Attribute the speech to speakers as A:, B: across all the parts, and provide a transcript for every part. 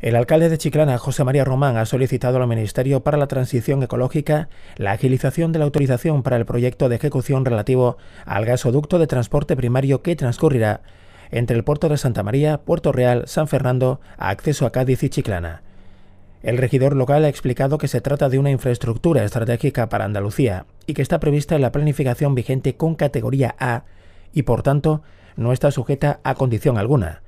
A: El alcalde de Chiclana, José María Román, ha solicitado al Ministerio para la Transición Ecológica la agilización de la autorización para el proyecto de ejecución relativo al gasoducto de transporte primario que transcurrirá entre el puerto de Santa María, Puerto Real, San Fernando, a acceso a Cádiz y Chiclana. El regidor local ha explicado que se trata de una infraestructura estratégica para Andalucía y que está prevista en la planificación vigente con categoría A y, por tanto, no está sujeta a condición alguna.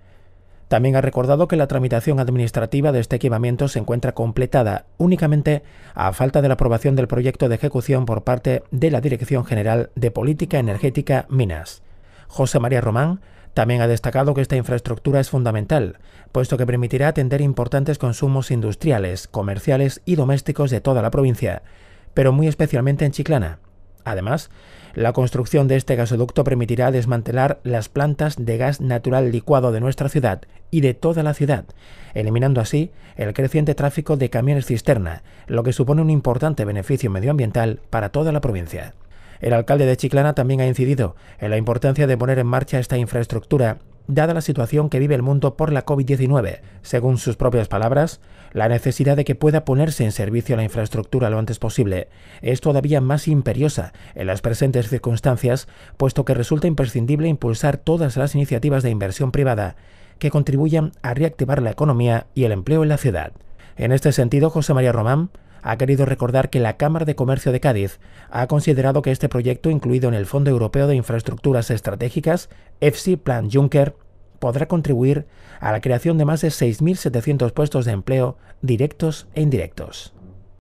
A: También ha recordado que la tramitación administrativa de este equipamiento se encuentra completada únicamente a falta de la aprobación del proyecto de ejecución por parte de la Dirección General de Política Energética Minas. José María Román también ha destacado que esta infraestructura es fundamental, puesto que permitirá atender importantes consumos industriales, comerciales y domésticos de toda la provincia, pero muy especialmente en Chiclana. Además, la construcción de este gasoducto permitirá desmantelar las plantas de gas natural licuado de nuestra ciudad y de toda la ciudad, eliminando así el creciente tráfico de camiones cisterna, lo que supone un importante beneficio medioambiental para toda la provincia. El alcalde de Chiclana también ha incidido en la importancia de poner en marcha esta infraestructura dada la situación que vive el mundo por la COVID-19. Según sus propias palabras, la necesidad de que pueda ponerse en servicio la infraestructura lo antes posible es todavía más imperiosa en las presentes circunstancias, puesto que resulta imprescindible impulsar todas las iniciativas de inversión privada que contribuyan a reactivar la economía y el empleo en la ciudad. En este sentido, José María Román ha querido recordar que la Cámara de Comercio de Cádiz ha considerado que este proyecto, incluido en el Fondo Europeo de Infraestructuras Estratégicas, EFSI Plan Juncker, podrá contribuir a la creación de más de 6.700 puestos de empleo directos e indirectos.